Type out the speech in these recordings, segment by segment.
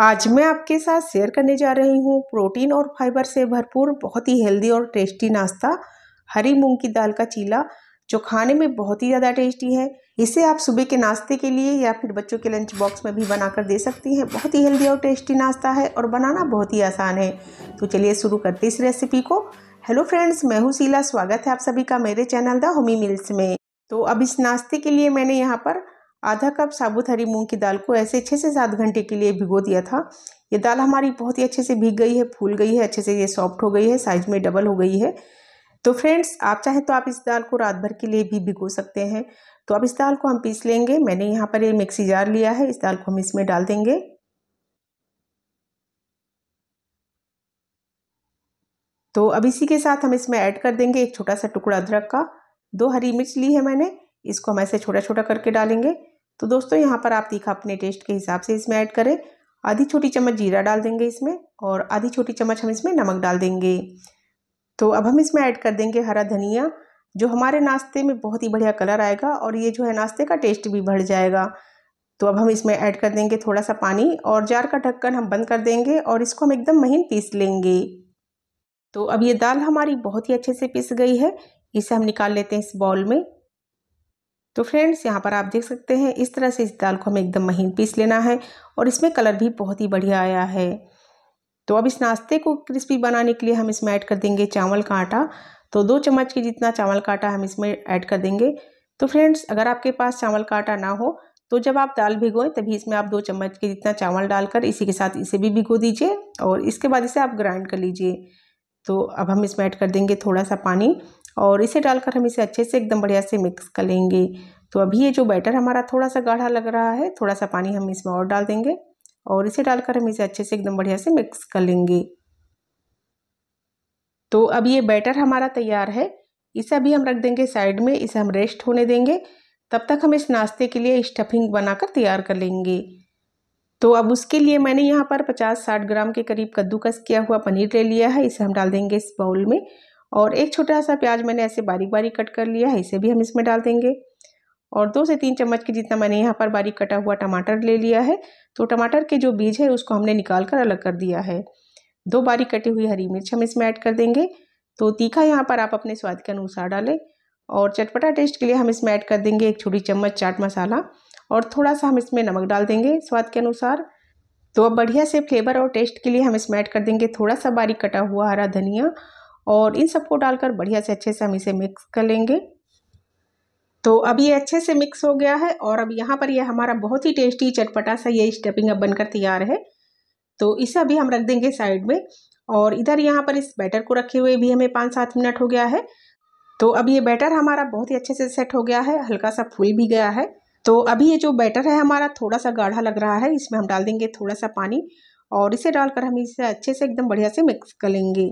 आज मैं आपके साथ शेयर करने जा रही हूँ प्रोटीन और फाइबर से भरपूर बहुत ही हेल्दी और टेस्टी नाश्ता हरी मूंग की दाल का चीला जो खाने में बहुत ही ज़्यादा टेस्टी है इसे आप सुबह के नाश्ते के लिए या फिर बच्चों के लंच बॉक्स में भी बनाकर दे सकती हैं बहुत ही हेल्दी और टेस्टी नाश्ता है और बनाना बहुत ही आसान है तो चलिए शुरू करते इस रेसिपी को हेलो फ्रेंड्स मैं हूँ शीला स्वागत है आप सभी का मेरे चैनल द होमी मिल्स में तो अब इस नाश्ते के लिए मैंने यहाँ पर आधा कप साबुत हरी मूंग की दाल को ऐसे छः से सात घंटे के लिए भिगो दिया था ये दाल हमारी बहुत ही अच्छे से भीग गई है फूल गई है अच्छे से ये सॉफ्ट हो गई है साइज में डबल हो गई है तो फ्रेंड्स आप चाहें तो आप इस दाल को रात भर के लिए भी भिगो सकते हैं तो अब इस दाल को हम पीस लेंगे मैंने यहाँ पर ये मिक्सी जार लिया है इस दाल को हम इसमें डाल देंगे तो अब इसी के साथ हम इसमें ऐड कर देंगे एक छोटा सा टुकड़ा अदरक का दो हरी मिर्च ली है मैंने इसको हम ऐसे छोटा छोटा करके डालेंगे तो दोस्तों यहाँ पर आप तीखा अपने टेस्ट के हिसाब से इसमें ऐड करें आधी छोटी चम्मच जीरा डाल देंगे इसमें और आधी छोटी चम्मच हम इसमें नमक डाल देंगे तो अब हम इसमें ऐड कर देंगे हरा धनिया जो हमारे नाश्ते में बहुत ही बढ़िया कलर आएगा और ये जो है नाश्ते का टेस्ट भी बढ़ जाएगा तो अब हम इसमें ऐड कर देंगे थोड़ा सा पानी और जार का ढक्कन हम बंद कर देंगे और इसको हम एकदम महीन पीस लेंगे तो अब ये दाल हमारी बहुत ही अच्छे से पिस गई है इसे हम निकाल लेते हैं इस बॉल में तो फ्रेंड्स यहाँ पर आप देख सकते हैं इस तरह से इस दाल को हमें एकदम महीन पीस लेना है और इसमें कलर भी बहुत ही बढ़िया आया है तो अब इस नाश्ते को क्रिस्पी बनाने के लिए हम इसमें ऐड कर देंगे चावल का आटा तो दो चम्मच के जितना चावल का आटा हम इसमें ऐड कर देंगे तो फ्रेंड्स अगर आपके पास चावल का आटा ना हो तो जब आप दाल भिगोएं तभी इसमें आप दो चम्मच के जितना चावल डालकर इसी के साथ इसे भी भिगो दीजिए और इसके बाद इसे आप ग्राइंड कर लीजिए तो अब हम इसमें ऐड कर देंगे थोड़ा सा पानी और इसे डालकर हम इसे अच्छे से एकदम बढ़िया से मिक्स कर लेंगे तो अभी ये जो बैटर हमारा थोड़ा सा गाढ़ा लग रहा है थोड़ा सा पानी हम इसमें और डाल देंगे और इसे डालकर हम इसे अच्छे से एकदम बढ़िया से मिक्स कर लेंगे तो अब ये बैटर हमारा तैयार है इसे अभी हम रख देंगे साइड में इसे हम रेस्ट होने देंगे तब तक हम इस नाश्ते के लिए स्टफिंग बनाकर तैयार कर लेंगे तो अब उसके लिए मैंने यहाँ पर 50-60 ग्राम के करीब कद्दूकस किया हुआ पनीर ले लिया है इसे हम डाल देंगे इस बाउल में और एक छोटा सा प्याज मैंने ऐसे बारीक बारीक कट कर लिया है इसे भी हम इसमें डाल देंगे और दो से तीन चम्मच के जितना मैंने यहाँ पर बारीक कटा हुआ टमाटर ले लिया है तो टमाटर के जो बीज है उसको हमने निकाल कर अलग कर दिया है दो बारीक कटी हुई हरी मिर्च हम इसमें ऐड कर देंगे तो तीखा यहाँ पर आप अपने स्वाद के अनुसार डालें और चटपटा टेस्ट के लिए हम इसमें ऐड कर देंगे एक छोटी चम्मच चाट मसाला और थोड़ा सा हम इसमें नमक डाल देंगे स्वाद के अनुसार तो अब बढ़िया से फ्लेवर और टेस्ट के लिए हम इसमें ऐड कर देंगे थोड़ा सा बारीक कटा हुआ हरा धनिया और इन सबको डालकर बढ़िया से अच्छे से हम इसे मिक्स कर लेंगे तो अब ये अच्छे से मिक्स हो गया है और अब यहाँ पर ये हमारा बहुत ही टेस्टी चटपटा सा ये स्टफिंग अब बनकर तैयार है तो इसे अभी हम रख देंगे साइड में और इधर यहाँ पर इस बैटर को रखे हुए भी हमें पाँच सात मिनट हो गया है तो अब ये बैटर हमारा बहुत ही अच्छे से सेट हो गया है हल्का सा फूल भी गया है तो अभी ये जो बैटर है हमारा थोड़ा सा गाढ़ा लग रहा है इसमें हम डाल देंगे थोड़ा सा पानी और इसे डालकर हम इसे अच्छे से एकदम बढ़िया से मिक्स कर लेंगे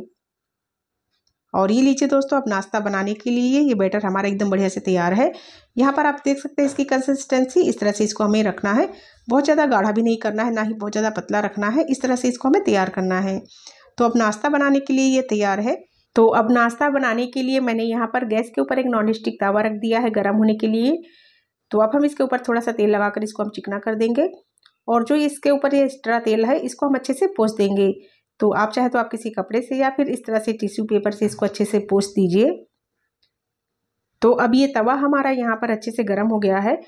और ये लीजिए दोस्तों आप नाश्ता बनाने के लिए ये बैटर हमारा एकदम बढ़िया से तैयार है यहाँ पर आप देख सकते हैं इसकी कंसिस्टेंसी इस तरह से इसको हमें रखना है बहुत ज़्यादा गाढ़ा भी नहीं करना है ना ही बहुत ज़्यादा पतला रखना है इस तरह से इसको हमें तैयार करना है तो अब नाश्ता बनाने के लिए ये तैयार है तो अब नाश्ता बनाने के लिए मैंने यहाँ पर गैस के ऊपर एक नॉन स्टिक तावा रख दिया है गर्म होने के लिए तो अब हम इसके ऊपर थोड़ा सा तेल लगा इसको हम चिकना कर देंगे और जो इसके ऊपर ये एक्स्ट्रा तेल है इसको हम अच्छे से पोस देंगे तो आप चाहे तो आप किसी कपड़े से या फिर इस तरह से टिश्यू पेपर से इसको अच्छे से पोस्ट दीजिए तो अब ये तवा हमारा यहाँ पर अच्छे से गर्म हो गया है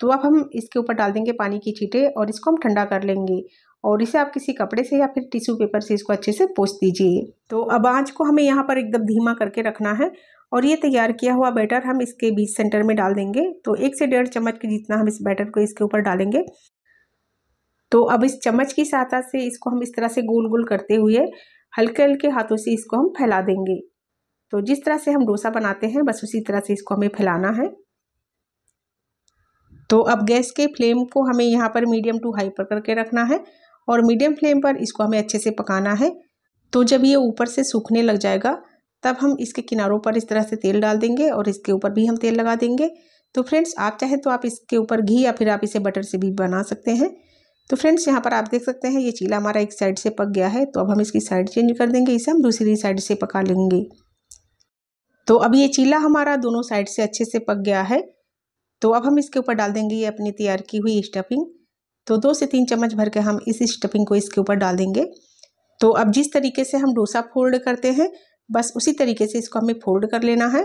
तो अब हम इसके ऊपर डाल देंगे पानी की छीटे और इसको हम ठंडा कर लेंगे और इसे आप किसी कपड़े से या फिर टिश्यू पेपर से इसको अच्छे से पोस्ट दीजिए तो अब आँच को हमें यहाँ पर एकदम धीमा करके रखना है और ये तैयार किया हुआ बैटर हम इसके बीच सेंटर में डाल देंगे तो एक से डेढ़ चम्मच के जितना हम इस बैटर को इसके ऊपर डालेंगे तो अब इस चम्मच की सहायता से इसको हम इस तरह से गोल गोल करते हुए हल्के हल्के हाथों से इसको हम फैला देंगे तो जिस तरह से हम डोसा बनाते हैं बस उसी तरह से इसको हमें फैलाना है तो अब गैस के फ्लेम को हमें यहाँ पर मीडियम टू हाई पर करके रखना है और मीडियम फ्लेम पर इसको हमें अच्छे से पकाना है तो जब ये ऊपर से सूखने लग जाएगा तब हम इसके किनारों पर इस तरह से तेल डाल देंगे और इसके ऊपर भी हम तेल लगा देंगे तो फ्रेंड्स आप चाहें तो आप इसके ऊपर घी या फिर आप इसे बटर से भी बना सकते हैं तो फ्रेंड्स यहाँ पर आप देख सकते हैं ये चीला हमारा एक साइड से पक गया है तो अब हम इसकी साइड चेंज कर देंगे इसे हम दूसरी साइड से पका लेंगे तो अब ये चीला हमारा दोनों साइड से अच्छे से पक गया है तो अब हम इसके ऊपर डाल देंगे ये अपनी तैयार की हुई स्टफिंग तो दो से तीन चम्मच भर के हम इस स्टफिंग को इसके ऊपर डाल देंगे तो अब जिस तरीके से हम डोसा फोल्ड करते हैं बस उसी तरीके से इसको हमें फोल्ड कर लेना है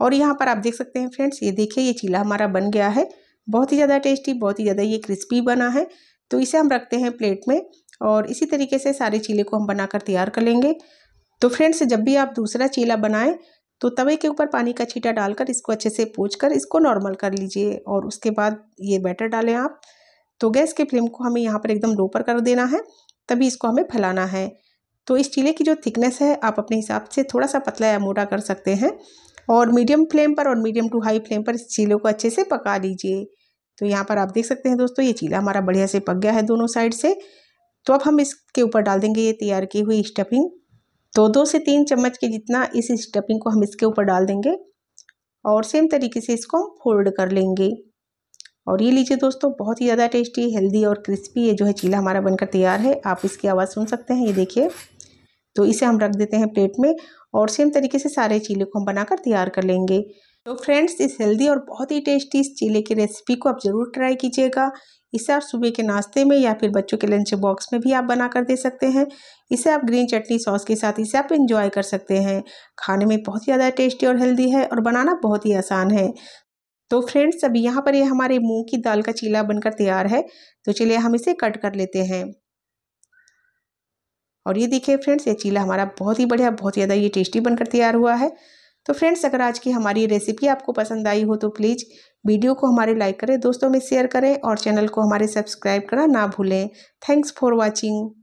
और यहाँ पर आप देख सकते हैं फ्रेंड्स ये देखिए ये चीला हमारा बन गया है बहुत ही ज़्यादा टेस्टी बहुत ही ज़्यादा ये क्रिस्पी बना है तो इसे हम रखते हैं प्लेट में और इसी तरीके से सारे चीले को हम बनाकर तैयार कर लेंगे तो फ्रेंड्स जब भी आप दूसरा चीला बनाएं तो तवे के ऊपर पानी का छीटा डालकर इसको अच्छे से पोच कर इसको नॉर्मल कर लीजिए और उसके बाद ये बैटर डालें आप तो गैस के फ्लेम को हमें यहाँ पर एकदम लो पर कर देना है तभी इसको हमें फैलाना है तो इस चीले की जो थिकनेस है आप अपने हिसाब से थोड़ा सा पतला या मोटा कर सकते हैं और मीडियम फ्लेम पर और मीडियम टू हाई फ्लेम पर इस चीले को अच्छे से पका लीजिए तो यहाँ पर आप देख सकते हैं दोस्तों ये चीला हमारा बढ़िया से पक गया है दोनों साइड से तो अब हम इसके ऊपर डाल देंगे ये तैयार की हुई स्टफिंग तो दो से तीन चम्मच के जितना इस स्टफिंग को हम इसके ऊपर डाल देंगे और सेम तरीके से इसको हम फोल्ड कर लेंगे और ये लीजिए दोस्तों बहुत ही ज़्यादा टेस्टी हेल्दी और क्रिस्पी ये जो है चीला हमारा बनकर तैयार है आप इसकी आवाज़ सुन सकते हैं ये देखिए तो इसे हम रख देते हैं प्लेट में और सेम तरीके से सारे चीले को हम बनाकर तैयार कर लेंगे तो फ्रेंड्स इस हेल्दी और बहुत ही टेस्टी इस चीले की रेसिपी को आप ज़रूर ट्राई कीजिएगा इसे आप सुबह के नाश्ते में या फिर बच्चों के लंच बॉक्स में भी आप बना कर दे सकते हैं इसे आप ग्रीन चटनी सॉस के साथ इसे आप इंजॉय कर सकते हैं खाने में बहुत ज़्यादा टेस्टी और हेल्दी है और बनाना बहुत ही आसान है तो फ्रेंड्स अभी यहाँ पर ये यह हमारे मूँग की दाल का चीला बनकर तैयार है तो चलिए हम इसे कट कर लेते हैं और ये देखिए फ्रेंड्स ये चीला हमारा बहुत ही बढ़िया बहुत ही ज़्यादा ये टेस्टी बनकर तैयार हुआ है तो फ्रेंड्स अगर आज की हमारी रेसिपी आपको पसंद आई हो तो प्लीज़ वीडियो को हमारे लाइक करें दोस्तों में शेयर करें और चैनल को हमारे सब्सक्राइब करना ना भूलें थैंक्स फॉर वॉचिंग